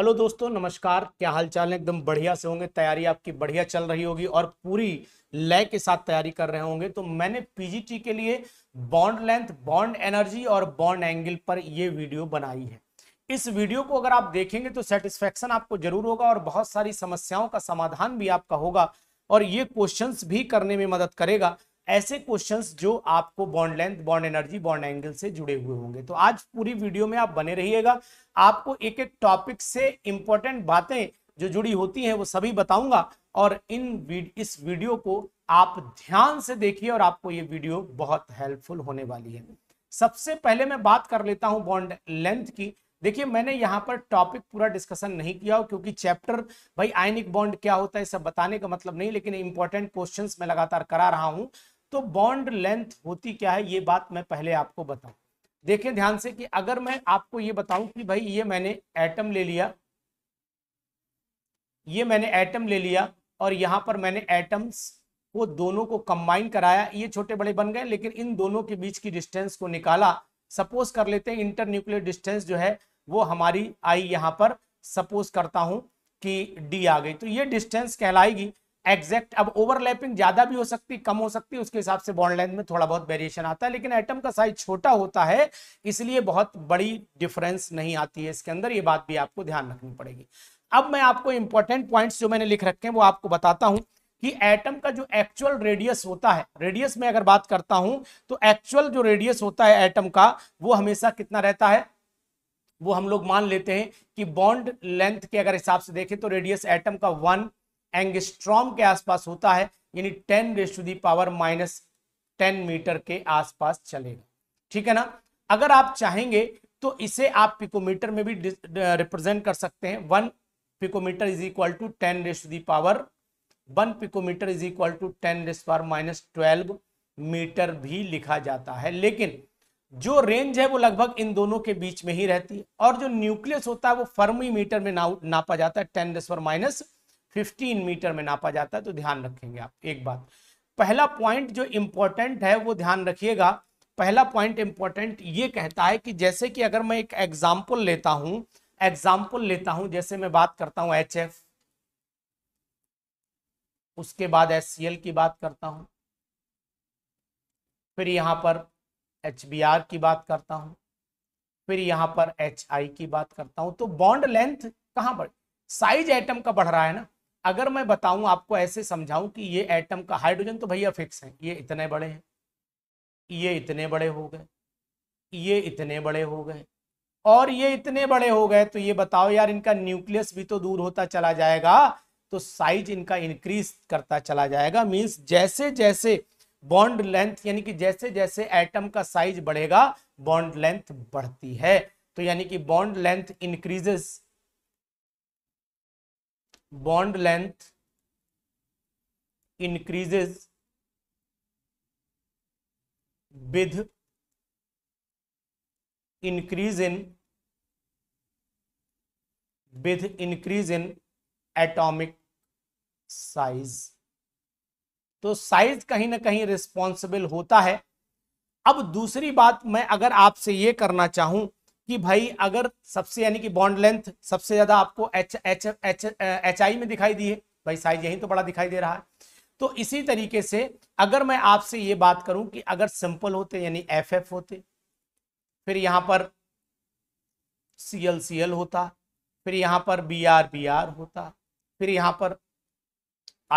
hello दोस्तों नमस्कार क्या हाल चाल है एकदम बढ़िया से होंगे तैयारी आपकी बढ़िया चल रही होगी और पूरी लय के साथ तैयारी कर रहे होंगे तो मैंने पीजीटी के लिए बॉन्ड लेंथ बॉन्ड एनर्जी और बॉन्ड एंगल पर यह वीडियो बनाई है इस वीडियो को अगर आप देखेंगे तो सेटिस्फेक्शन आपको जरूर होगा और बहुत सारी समस्याओं का समाधान भी आपका होगा और ये क्वेश्चंस भी करने में मदद करेगा ऐसे क्वेश्चंस जो आपको bond length bond energy bond angle से जुड़े हुए होंगे तो आज पूरी वीडियो में आप बने रहिएगा आपको एक एक टॉपिक से इंपॉर्टेंट बातें जो जुड़ी होती हैं वो सभी बताऊंगा और इन इस वीडियो को आप ध्यान से देखिए और आपको ये वीडियो बहुत हेल्पफुल होने वाली है सबसे पहले मैं बात कर लेता हूं बॉन्ड लेंथ की देखिए मैंने यहाँ पर टॉपिक पूरा डिस्कशन नहीं किया हो क्योंकि चैप्टर भाई आयनिक बॉन्ड क्या होता है सब बताने का मतलब नहीं लेकिन इंपॉर्टेंट क्वेश्चन मैं लगातार करा रहा हूँ तो बॉन्ड लेंथ होती क्या है ये बात मैं पहले आपको बताऊं देखें ध्यान से कि अगर मैं आपको ये बताऊं कि भाई ये मैंने एटम ले लिया ये मैंने एटम ले लिया और यहां पर मैंने एटम्स को दोनों को कंबाइन कराया ये छोटे बड़े बन गए लेकिन इन दोनों के बीच की डिस्टेंस को निकाला सपोज कर लेते हैं इंटर न्यूक्लियर डिस्टेंस जो है वो हमारी आई यहां पर सपोज करता हूं कि डी आ गई तो ये डिस्टेंस कहलाएगी एग्जैक्ट अब ओवरलैपिंग ज्यादा भी हो सकती कम हो सकती उसके हिसाब से बॉन्ड लेंथ में थोड़ा बहुत वेरिएशन आता है लेकिन एटम का साइज छोटा होता है इसलिए बहुत बड़ी डिफरेंस नहीं आती है इसके अंदर ये बात भी आपको ध्यान रखनी पड़ेगी अब मैं आपको इंपॉर्टेंट पॉइंट्स जो मैंने लिख रखे हैं वो आपको बताता हूं कि एटम का जो एक्चुअल रेडियस होता है रेडियस में अगर बात करता हूं तो एक्चुअल जो रेडियस होता है एटम का वो हमेशा कितना रहता है वो हम लोग मान लेते हैं कि बॉन्ड लेंथ के अगर हिसाब से देखें तो रेडियस एटम का वन एंगस्ट्रॉम के आसपास होता है यानी ten raise to the power minus ten metre के आसपास चलेगा ठीक है ना अगर आप चाहेंगे तो इसे आप पिकोमीटर में भी रिप्रेजेंट कर सकते हैं one picometre is equal to ten raise to the power one picometre is equal to ten raise power minus twelve metre भी लिखा जाता है लेकिन जो रेंज है वो लगभग इन दोनों के बीच में ही रहती है और जो न्यूक्लियस होता है वो फर्मी मीटर में ना, नापा जाता है ten raise power minus 15 metre में नापा जाता है तो ध्यान रखेंगे आप एक बात पहला पॉइंट जो इम्पोर्टेंट है वो ध्यान रखिएगा पहला पॉइंट इंपॉर्टेंट ये कहता है कि जैसे कि अगर मैं एक एग्जाम्पल लेता हूं एग्जाम्पल लेता हूं जैसे मैं बात करता हूं एच एफ उसके बाद एस की बात करता हूं फिर यहां पर एच की बात करता हूं फिर यहां पर एच की बात करता हूं तो बॉन्ड लेंथ कहां बढ़ साइज एटम का बढ़ रहा है ना अगर मैं बताऊं आपको ऐसे समझाऊं कि ये एटम का हाइड्रोजन तो भैया फिक्स है ये इतने बड़े हैं ये इतने बड़े हो गए ये इतने बड़े हो गए और ये इतने बड़े हो गए तो ये बताओ यार इनका न्यूक्लियस भी तो दूर होता चला जाएगा तो साइज इनका इंक्रीज करता चला जाएगा मींस जैसे जैसे बॉन्ड लेंथ यानी कि जैसे जैसे एटम का साइज बढ़ेगा बॉन्ड लेंथ बढ़ती है तो यानी कि bond length increases bond length increases with increase in with increase in atomic size तो साइज कहीं ना कहीं रिस्पॉन्सिबल होता है अब दूसरी बात मैं अगर आपसे ये करना चाहूं कि भाई अगर सबसे यानी कि बॉन्ड लेंथ सबसे ज्यादा आपको H H H H I में दिखाई दी है भाई साइज यही तो बड़ा दिखाई दे रहा है तो इसी तरीके से अगर मैं आपसे ये बात करूं कि अगर सिंपल होते यानी एफ एफ होते फिर यहां पर सी एल सी एल होता फिर यहां पर बी आर बी आर होता फिर यहां पर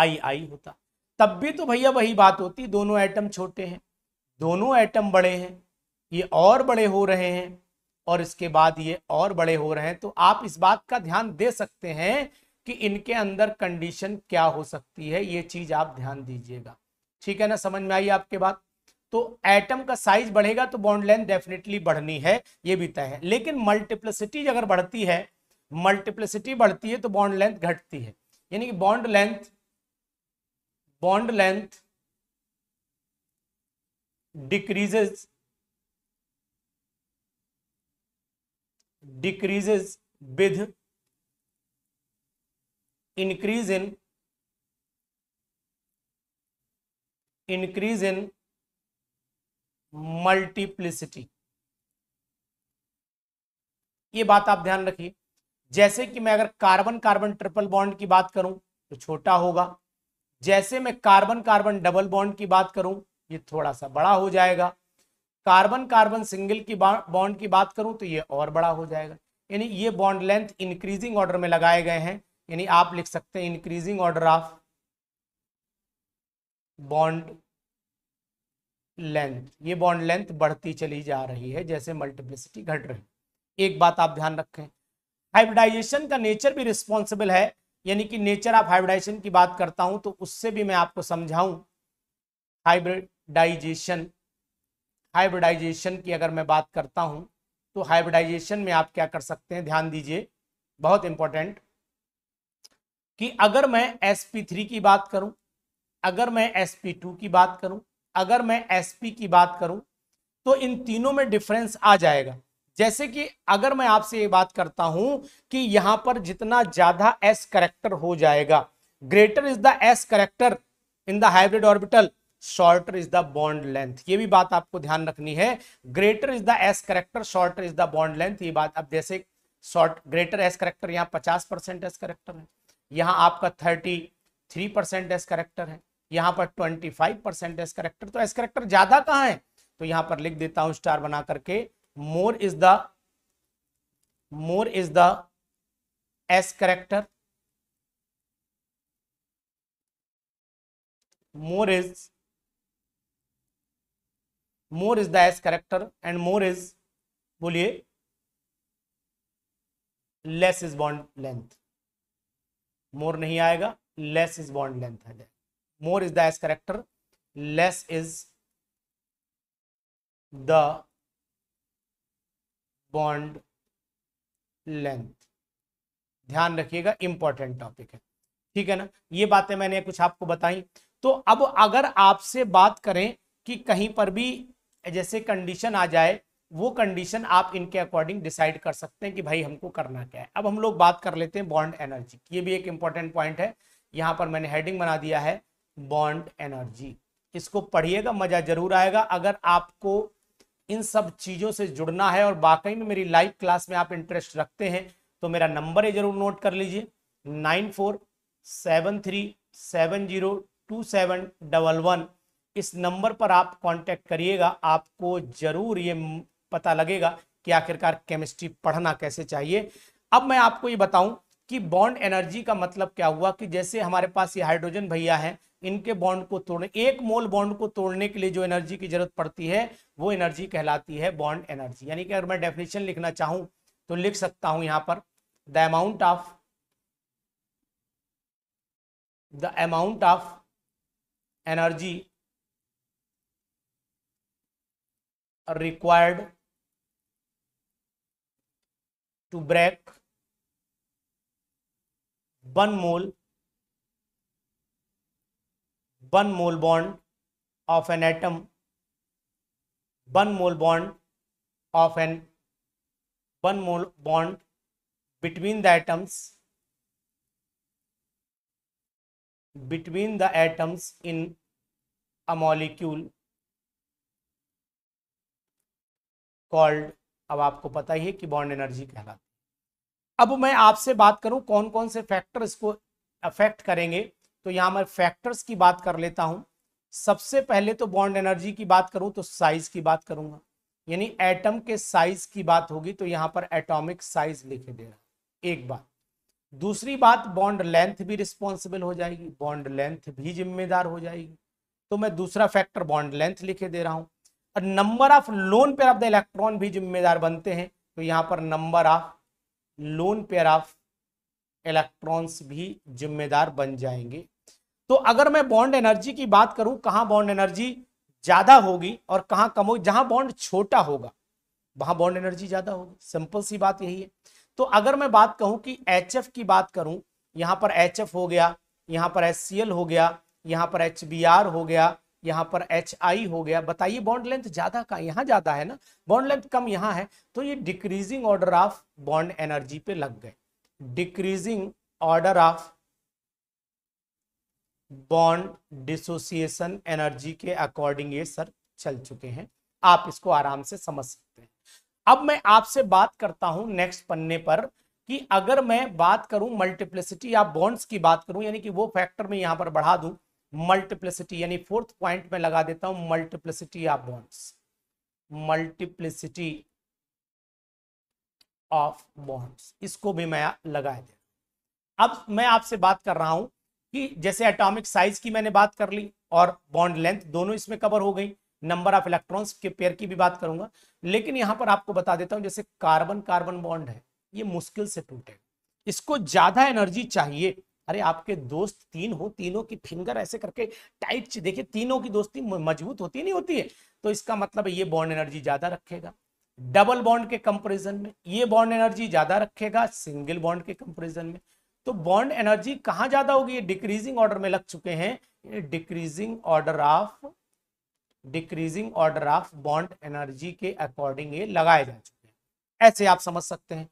आई आई होता तब भी तो भैया वही बात होती दोनों एटम छोटे हैं दोनों एटम बड़े हैं ये और बड़े हो रहे हैं और इसके बाद ये और बड़े हो रहे हैं तो आप इस बात का ध्यान दे सकते हैं कि इनके अंदर कंडीशन क्या हो सकती है ये चीज आप ध्यान दीजिएगा ठीक है ना समझ में आई आपके बात तो एटम का साइज बढ़ेगा तो बॉन्ड लेंथ डेफिनेटली बढ़नी है ये भी तय है लेकिन मल्टीप्लिसिटी अगर बढ़ती है मल्टीप्लिसिटी बढ़ती है तो बॉन्ड लेंथ घटती है यानी कि bond length bond length decreases decreases with increase in increase in multiplicity ये बात आप ध्यान रखिए जैसे कि मैं अगर कार्बन कार्बन ट्रिपल बॉन्ड की बात करूं तो छोटा होगा जैसे मैं कार्बन कार्बन डबल बॉन्ड की बात करूं ये थोड़ा सा बड़ा हो जाएगा कार्बन कार्बन सिंगल की बॉन्ड की बात करूं तो ये और बड़ा हो जाएगा यानी ये बॉन्ड लेंथ इंक्रीजिंग ऑर्डर में लगाए गए हैं यानी आप लिख सकते हैं increasing order of bond length ये बॉन्ड लेंथ बढ़ती चली जा रही है जैसे मल्टीप्लिसिटी घट रही एक बात आप ध्यान रखें हाइब्रिडाइजेशन का नेचर भी रिस्पॉन्सिबल है यानी कि नेचर ऑफ हाइब्रिडाइजेशन की बात करता हूं तो उससे भी मैं आपको समझाऊं हाइब्रिडाइजेशन हाइब्रिडाइजेशन की अगर मैं बात करता हूँ तो हाइब्रिडाइजेशन में आप क्या कर सकते हैं ध्यान दीजिए बहुत इंपॉर्टेंट कि अगर मैं sp3 की बात करूं अगर मैं sp2 की बात करूं अगर मैं sp की बात करूं तो इन तीनों में डिफरेंस आ जाएगा जैसे कि अगर मैं आपसे ये बात करता हूं कि यहां पर जितना ज्यादा s करेक्टर हो जाएगा greater is the s character in the hybrid orbital shorter is the bond length ये भी बात आपको ध्यान रखनी है greater is the S character shorter is the bond length ये बात अब जैसे शॉर्ट ग्रेटर एस करेक्टर यहाँ पचास परसेंट एस करेक्टर है यहाँ आपका thirty three percent S character है यहाँ पर twenty five percent S character तो एस करेक्टर ज्यादा कहाँ है तो यहाँ पर लिख देता हूं स्टार बना करके more is the more is the S character more is more is the S character and more is बोलिए less is bond length more नहीं आएगा लेस इज बॉन्ड लेंथ है more is the S character less is the bond length ध्यान रखिएगा important topic है ठीक है ना ये बातें मैंने कुछ आपको बताई तो अब अगर आपसे बात करें कि कहीं पर भी जैसे कंडीशन आ जाए वो कंडीशन आप इनके अकॉर्डिंग डिसाइड कर सकते हैं कि भाई हमको करना क्या है अब हम लोग बात कर लेते हैं बॉन्ड एनर्जी ये भी एक इंपॉर्टेंट पॉइंट है यहाँ पर मैंने हेडिंग बना दिया है बॉन्ड एनर्जी इसको पढ़िएगा मज़ा जरूर आएगा अगर आपको इन सब चीज़ों से जुड़ना है और वाकई में मेरी लाइव क्लास में आप इंटरेस्ट रखते हैं तो मेरा नंबर है जरूर नोट कर लीजिए nine four seven three seven zero two seven double one इस नंबर पर आप कांटेक्ट करिएगा आपको जरूर ये पता लगेगा कि आखिरकार केमिस्ट्री पढ़ना कैसे चाहिए अब मैं आपको ये बताऊं कि बॉन्ड एनर्जी का मतलब क्या हुआ कि जैसे हमारे पास ये हाइड्रोजन भैया है इनके बॉन्ड को तोड़ने एक मोल बॉन्ड को तोड़ने के लिए जो एनर्जी की जरूरत पड़ती है वो एनर्जी कहलाती है बॉन्ड एनर्जी यानी कि अगर मैं डेफिनेशन लिखना चाहूं तो लिख सकता हूं यहां पर the amount of the amount of energy are required to break one mole one mole bond of an atom one mole bond of an one mole bond between the atoms between the atoms in a molecule called अब आपको पता ही है कि bond energy कहलाती अब मैं आपसे बात करूं कौन कौन से फैक्टर इसको अफेक्ट करेंगे तो यहाँ मैं फैक्टर्स की बात कर लेता हूँ सबसे पहले तो बॉन्ड एनर्जी की बात करूँ तो साइज की बात करूँगा यानी एटम के साइज की बात होगी तो यहाँ पर एटॉमिक साइज लिखे देना एक बात दूसरी बात बॉन्ड लेंथ भी रिस्पॉन्सिबल हो जाएगी बॉन्ड लेंथ भी जिम्मेदार हो जाएगी तो मैं दूसरा फैक्टर बॉन्ड लेंथ लिखे दे रहा हूँ और number of lone pair of the electron भी जिम्मेदार बनते हैं तो यहाँ पर number of lone pair of electrons भी जिम्मेदार बन जाएंगे तो अगर मैं बॉन्ड एनर्जी की बात करूं कहां बॉन्ड एनर्जी ज्यादा होगी और कहां कम होगी जहां बॉन्ड छोटा होगा वहां बॉन्ड एनर्जी ज्यादा होगी सिंपल सी बात यही है तो अगर मैं बात कहूं कि एच की बात करूं यहां पर एच हो गया यहाँ पर एच हो गया यहाँ पर एच हो गया यहाँ पर एच आई हो गया बताइए बॉन्ड लेंथ ज्यादा का यहाँ ज्यादा है ना बॉन्ड लेंथ कम यहाँ है तो ये decreasing order of bond energy पे लग गए decreasing order of bond dissociation energy के अकॉर्डिंग ये सर चल चुके हैं आप इसको आराम से समझ सकते हैं अब मैं आपसे बात करता हूं नेक्स्ट पन्ने पर कि अगर मैं बात करूं मल्टीप्लिसिटी या बॉन्ड्स की बात करूं यानी कि वो फैक्टर में यहां पर बढ़ा दूं मल्टीप्लिसिटी यानी फोर्थ पॉइंट में लगा देता हूं multiplicity of bonds multiplicity of bonds इसको भी मैं लगा दे अब मैं आपसे बात कर रहा हूं कि जैसे एटॉमिक साइज की मैंने बात कर ली और बॉन्ड लेंथ दोनों इसमें कवर हो गई नंबर ऑफ इलेक्ट्रॉन्स के पेयर की भी बात करूंगा लेकिन यहां पर आपको बता देता हूं जैसे कार्बन कार्बन बॉन्ड है ये मुश्किल से टूटेगा इसको ज्यादा एनर्जी चाहिए अरे आपके दोस्त तीन हो तीनों की फिंगर ऐसे करके टाइट देखिए तीनों की दोस्ती मजबूत होती नहीं होती है तो इसका मतलब ये बॉन्ड एनर्जी ज्यादा रखेगा डबल बॉन्ड के कंपेरिजन में ये बॉन्ड एनर्जी ज्यादा रखेगा सिंगल बॉन्ड के कंपेरिजन में तो बॉन्ड एनर्जी कहां ज्यादा होगी ये डिक्रीजिंग ऑर्डर में लग चुके हैं decreasing order of decreasing order of bond energy के अकॉर्डिंग ये लगाए जा चुके हैं ऐसे आप समझ सकते हैं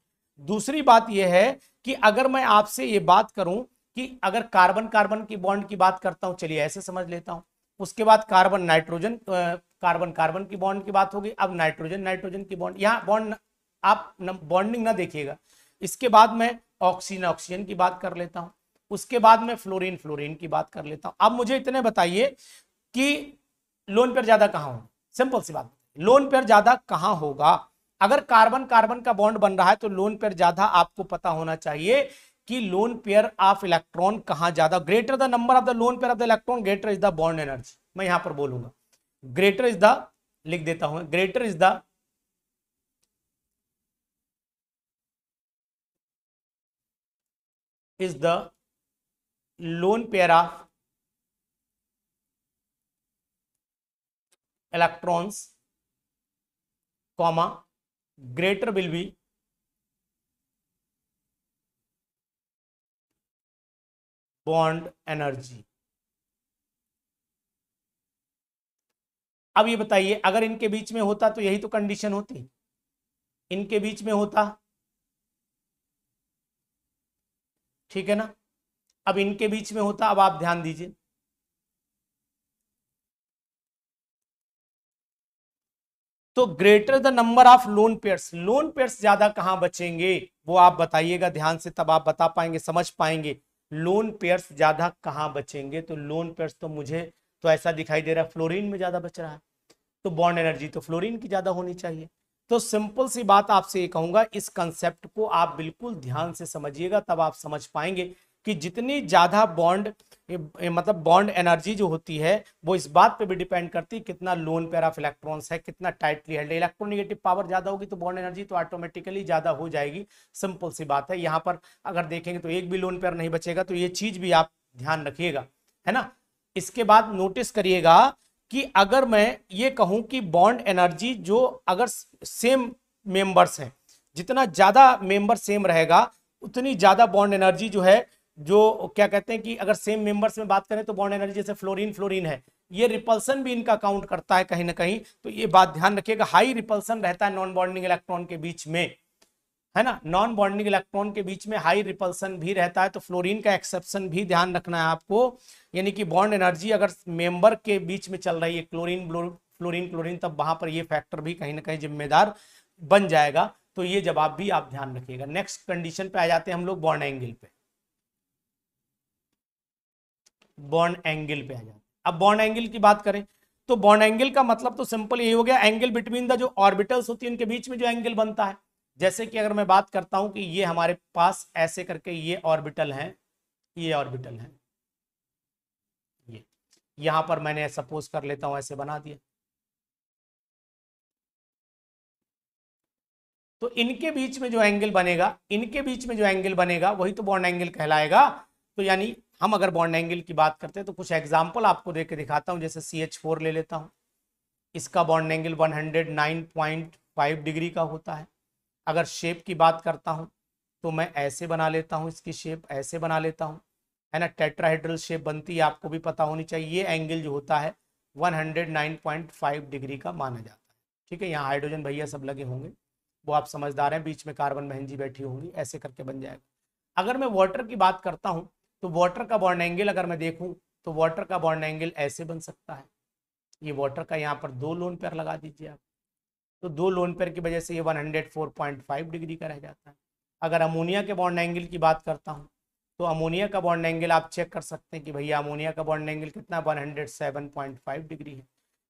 दूसरी बात यह है कि अगर मैं आपसे ये बात करूं कि अगर कार्बन कार्बन की बॉन्ड की बात करता हूँ चलिए ऐसे समझ लेता हूँ उसके बाद कार्बन नाइट्रोजन कार्बन कार्बन की बॉन्ड की बात होगी अब नाइट्रोजन नाइट्रोजन की बॉन्ड यहाँ बॉन्ड आप बॉन्डिंग ना देखिएगा इसके बाद मैं ऑक्सीजन ऑक्सीजन की बात कर लेता हूँ उसके बाद मैं फ्लोरिन फ्लोरिन की बात कर लेता हूँ अब मुझे इतने बताइए कि लोन पेयर ज्यादा कहाँ हो सिंपल सी बात लोन पेयर ज्यादा कहाँ होगा अगर कार्बन कार्बन का बॉन्ड बन रहा है तो लोन पेयर ज्यादा आपको पता होना चाहिए कि लोन पेयर ऑफ इलेक्ट्रॉन कहा ज्यादा greater the number of the lone pair of the electron greater is the bond energy मैं यहां पर बोलूंगा ग्रेटर इज द लिख देता हूं greater is the is the lone pair of electrons comma greater will be bond energy अब ये बताइए अगर इनके बीच में होता तो यही तो कंडीशन होती इनके बीच में होता ठीक है ना अब इनके बीच में होता अब आप ध्यान दीजिए तो greater the number of lone pairs lone pairs ज्यादा कहां बचेंगे वो आप बताइएगा ध्यान से तब आप बता पाएंगे समझ पाएंगे लोन पेयर्स ज़्यादा कहाँ बचेंगे तो लोन पेयर्स तो मुझे तो ऐसा दिखाई दे रहा है फ्लोरिन में ज़्यादा बच रहा है तो बॉन्ड एनर्जी तो फ्लोरिन की ज़्यादा होनी चाहिए तो सिंपल सी बात आपसे ये कहूंगा इस कंसेप्ट को आप बिल्कुल ध्यान से समझिएगा तब आप समझ पाएंगे कि जितनी ज़्यादा बॉन्ड मतलब बॉन्ड एनर्जी जो होती है वो इस बात पे भी डिपेंड करती है कितना लोन पेयर ऑफ इलेक्ट्रॉन्स है कितना टाइटली हेल्ड इलेक्ट्रोनिगेटिव पावर ज़्यादा होगी तो बॉन्ड एनर्जी तो ऑटोमेटिकली ज़्यादा हो जाएगी सिंपल सी बात है यहाँ पर अगर देखेंगे तो एक भी लोन पेयर नहीं बचेगा तो ये चीज़ भी आप ध्यान रखिएगा है ना इसके बाद नोटिस करिएगा कि अगर मैं ये कहूँ कि बॉन्ड एनर्जी जो अगर सेम मेंबर्स हैं जितना ज़्यादा मेंबर सेम रहेगा उतनी ज़्यादा बॉन्ड एनर्जी जो है जो क्या कहते हैं कि अगर सेम मेंबर्स में बात करें तो बॉन्ड एनर्जी जैसे फ्लोरीन फ्लोरीन है ये रिपल्सन भी इनका काउंट करता है कहीं ना कहीं तो ये बात ध्यान रखिएगा हाई रिपल्सन रहता है नॉन बॉन्डिंग इलेक्ट्रॉन के बीच में है ना नॉन बॉन्डिंग इलेक्ट्रॉन के बीच में हाई रिपल्सन भी रहता है तो फ्लोरिन का एक्सेप्शन भी ध्यान रखना है आपको यानी कि बॉन्ड एनर्जी अगर मेंबर के बीच में चल रही है क्लोरीन फ्लोरीन क्लोरीन तब वहां पर ये फैक्टर भी कहीं ना कहीं जिम्मेदार बन जाएगा तो ये जवाब भी आप ध्यान रखिएगा नेक्स्ट कंडीशन पे आ जाते हैं हम लोग बॉन्ड एंगल पे बॉन्ड एंगल पे आ जाते अब बॉन्ड एंगल की बात करें तो बॉन्ड एंगल का मतलब तो सिंपल यही हो गया एंगल बिटवीन द जो ऑर्बिटल्स होती है उनके बीच में जो एंगल बनता है जैसे कि अगर मैं बात करता हूं कि ये हमारे पास ऐसे करके ये ऑर्बिटल है ये ऑर्बिटल है ये यहां पर मैंने सपोज कर लेता हूं ऐसे बना दिया तो इनके बीच में जो एंगल बनेगा इनके बीच में जो एंगल बनेगा वही तो बॉन्ड एंगल कहलाएगा तो यानी हम अगर बॉन्ड एंगल की बात करते हैं तो कुछ एग्जाम्पल आपको दे के दिखाता हूँ जैसे सी एच फोर ले लेता हूँ इसका बॉन्ड एंगल 109.5 डिग्री का होता है अगर शेप की बात करता हूँ तो मैं ऐसे बना लेता हूँ इसकी शेप ऐसे बना लेता हूँ है ना टेट्राहेड्रल शेप बनती है आपको भी पता होनी चाहिए ये एंगल जो होता है 109.5 डिग्री का माना जाता है ठीक है यहाँ हाइड्रोजन भैया सब लगे होंगे वो आप समझदार हैं बीच में कार्बन बहन जी बैठी होंगी ऐसे करके बन जाएगा अगर मैं वाटर की बात करता हूँ तो वाटर का बॉन्ड एंगल अगर मैं देखूं तो वाटर का बॉन्ड एंगल ऐसे बन सकता है ये वाटर का यहाँ पर दो लोन पेयर लगा दीजिए आप तो दो लोन पेयर की वजह से ये 104.5 डिग्री का रह जाता है अगर अमोनिया के बॉन्ड एंगल की बात करता हूँ तो अमोनिया का बॉन्ड एंगल आप चेक कर सकते हैं कि भैया अमोनिया का बॉन्ड एंगल कितना फाइव डिग्री है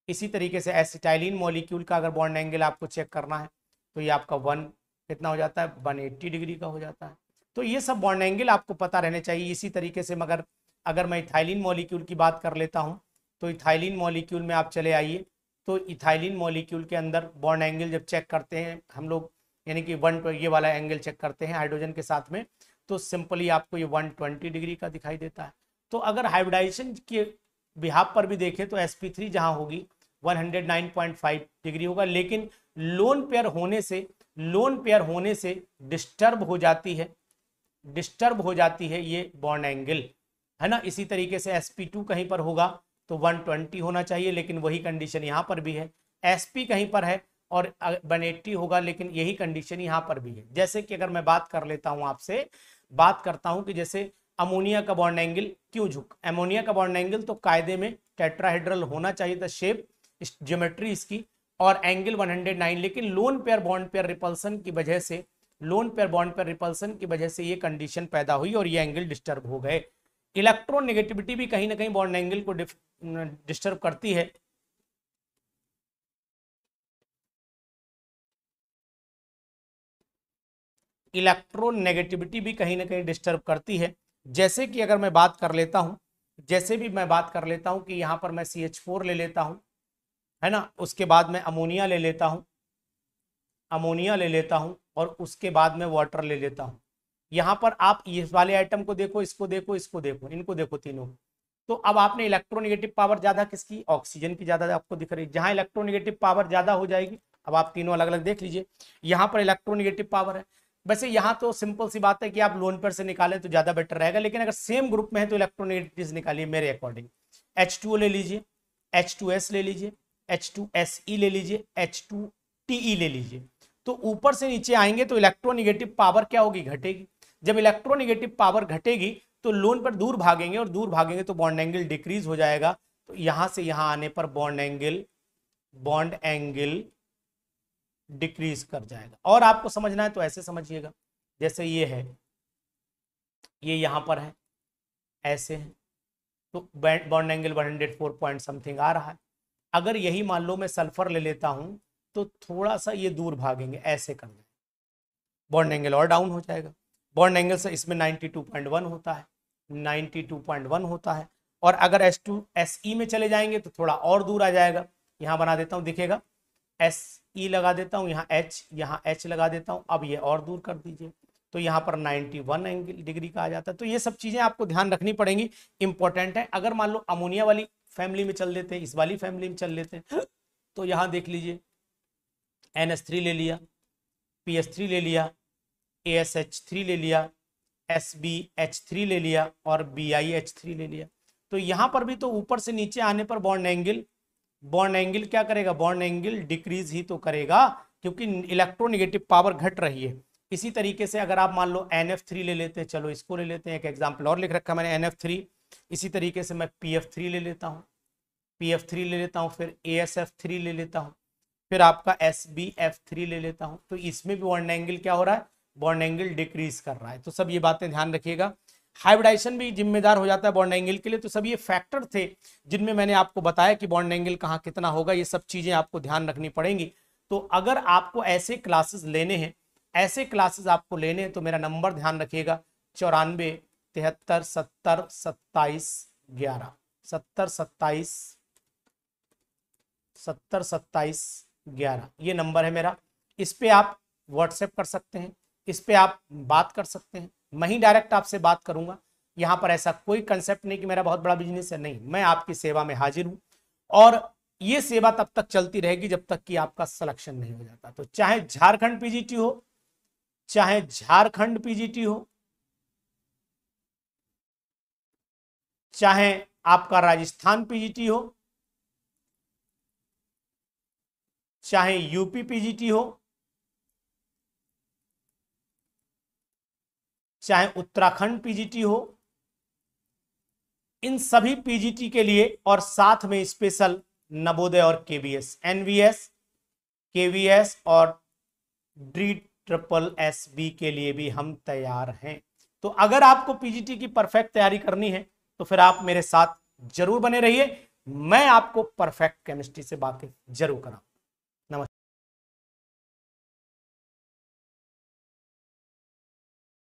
इसी तरीके से एसिटाइलिन मॉलिक्यूल का अगर बॉन्ड एंगल आपको चेक करना है तो ये आपका वन कितना हो जाता है एट्टी डिग्री का हो जाता है तो ये सब बॉन्ड एंगल आपको पता रहने चाहिए इसी तरीके से मगर अगर मैं इथाइलिन मॉलिक्यूल की बात कर लेता हूँ तो इथाइलिन मॉलिक्यूल में आप चले आइए तो इथाइलिन मॉलिक्यूल के अंदर बॉन्ड एंगल जब चेक करते हैं हम लोग यानी कि वन ये वाला एंगल चेक करते हैं हाइड्रोजन के साथ में तो सिंपली आपको ये ट्वेंटी डिग्री का दिखाई देता है तो अगर हाइब्रिडाइजेशन के बिहाब पर भी देखें तो एस पी थ्री जहाँ होगी 109.5 डिग्री होगा लेकिन लोन पेयर होने से लोन पेयर होने से डिस्टर्ब हो जाती है डिस्टर्ब हो जाती है ये बॉन्ड एंगल है ना इसी तरीके से sp2 कहीं पर होगा तो 120 होना चाहिए लेकिन वही कंडीशन यहाँ पर भी है sp कहीं पर है और 180 होगा लेकिन यही कंडीशन यहाँ पर भी है जैसे कि अगर मैं बात कर लेता हूँ आपसे बात करता हूँ कि जैसे अमोनिया का बॉन्ड एंगल क्यों झुक अमोनिया का बॉन्ड एंगल तो कायदे में टेट्राहेड्रल होना चाहिए था शेप इस ज्योमेट्री इसकी और एंगल 109 लेकिन lone pair bond pair repulsion की वजह से lone pair bond pair repulsion की वजह से ये कंडीशन पैदा हुई और ये एंगल डिस्टर्ब हो गए नेगेटिविटी भी कहीं ना कहीं बॉन्ड एंगल को डिस्टर्ब करती है नेगेटिविटी भी कहीं ना कहीं डिस्टर्ब करती है जैसे कि अगर मैं बात कर लेता हूं जैसे भी मैं बात कर लेता हूं कि यहां पर मैं सी एच फोर ले लेता हूं है ना उसके बाद मैं अमोनिया ले लेता हूं अमोनिया ले लेता हूँ और उसके बाद में वाटर ले लेता हूँ यहाँ पर आप इस वाले आइटम को देखो इसको देखो इसको देखो इनको देखो तीनों तो अब आपने इलेक्ट्रोनेगेटिव पावर ज्यादा किसकी ऑक्सीजन की ज्यादा आपको दिख रही है जहां इलेक्ट्रोनिगेटिव पावर ज्यादा हो जाएगी अब आप तीनों अलग अलग देख लीजिए यहाँ पर इलेक्ट्रोनिगेटिव पावर है वैसे यहाँ तो सिंपल सी बात है कि आप लोन पर से निकालें तो ज्यादा बेटर रहेगा लेकिन अगर सेम ग्रुप में है तो इलेक्ट्रोनिगेटिव निकालिए मेरे अकॉर्डिंग एच ले लीजिए एच ले लीजिए एच e ले लीजिए एच e ले लीजिए तो ऊपर से नीचे आएंगे तो इलेक्ट्रोनिगेटिव पावर क्या होगी घटेगी जब इलेक्ट्रोनिगेटिव पावर घटेगी तो लोन पर दूर भागेंगे और दूर भागेंगे तो बॉन्ड एंगल डिक्रीज हो जाएगा तो यहां से यहां आने पर bond angle bond angle decrease कर जाएगा और आपको समझना है तो ऐसे समझिएगा जैसे ये है ये यहां पर है ऐसे है तो bond angle one hundred four point something आ रहा है अगर यही मान लो मैं सल्फर ले लेता हूं तो थोड़ा सा ये दूर भागेंगे ऐसे कर है बॉन्ड एंगल और डाउन हो जाएगा बॉन्ड एंगल से इसमें टू पॉइंट वन होता है नाइन्टी टू पॉइंट वन होता है और अगर S two S E e में चले जाएंगे तो थोड़ा और दूर आ जाएगा यहाँ बना देता हूँ दिखेगा एस ई e लगा देता हूँ यहाँ एच यहाँ एच लगा देता हूँ अब ये और दूर कर दीजिए तो यहाँ पर 91 एंगल डिग्री का आ जाता है तो ये सब चीज़ें आपको ध्यान रखनी पड़ेंगी इंपॉर्टेंट है अगर मान लो अमोनिया वाली फैमिली में चल देते इस वाली फैमिली में चल लेते हैं तो यहाँ देख लीजिए एन एस थ्री ले लिया पी एस थ्री ले लिया ए एस एच थ्री ले लिया एस बी एच थ्री ले लिया और बी आई एच थ्री ले लिया तो यहाँ पर भी तो ऊपर से नीचे आने पर बॉन्ड एंगल बॉन्ड एंगल क्या करेगा बॉन्ड एंगल डिक्रीज ही तो करेगा क्योंकि इलेक्ट्रोनिगेटिव पावर घट रही है इसी तरीके से अगर आप मान लो एन एफ थ्री ले लेते हैं चलो इसको ले लेते हैं एक एग्जाम्पल और लिख रखा मैंने एन एफ थ्री इसी तरीके से मैं पी एफ थ्री ले लेता हूँ पी एफ थ्री ले लेता हूँ फिर ए एस एफ थ्री ले लेता हूँ फिर आपका एस बी एफ थ्री ले लेता हूं तो इसमें भी बॉन्ड एंगल क्या हो रहा है बॉन्ड एंगल डिक्रीज कर रहा है तो सब ये बातें ध्यान रखिएगा हाइब्रिडाइजेशन भी जिम्मेदार हो जाता है बॉन्ड एंगल के लिए तो सब ये फैक्टर थे जिनमें मैंने आपको बताया कि बॉन्ड एंगल कहाँ कितना होगा ये सब चीजें आपको ध्यान रखनी पड़ेंगी तो अगर आपको ऐसे क्लासेस लेने हैं ऐसे क्लासेस आपको लेने हैं तो मेरा नंबर ध्यान रखिएगा चौरानवे तिहत्तर सत्तर सत्ताईस ग्यारह सत्तर सत्ताईस सत्तर सत्ताईस ग्यारह ये नंबर है मेरा इस पर आप व्हाट्सएप कर सकते हैं इस पर आप बात कर सकते हैं मैं ही डायरेक्ट आपसे बात करूंगा यहाँ पर ऐसा कोई कंसेप्ट नहीं कि मेरा बहुत बड़ा बिजनेस है नहीं मैं आपकी सेवा में हाजिर हूँ और ये सेवा तब तक चलती रहेगी जब तक कि आपका सिलेक्शन नहीं हो जाता तो चाहे झारखंड पीजीटी हो चाहे झारखंड पीजीटी हो चाहे आपका राजस्थान पीजीटी हो चाहे यूपी पीजीटी हो चाहे उत्तराखंड पीजीटी हो इन सभी पीजीटी के लिए और साथ में स्पेशल नवोदय और केवीएस एनवीएस केवीएस और डी ट्रिपल एस बी के लिए भी हम तैयार हैं तो अगर आपको पीजीटी की परफेक्ट तैयारी करनी है तो फिर आप मेरे साथ जरूर बने रहिए मैं आपको परफेक्ट केमिस्ट्री से बातें जरूर कराऊंगा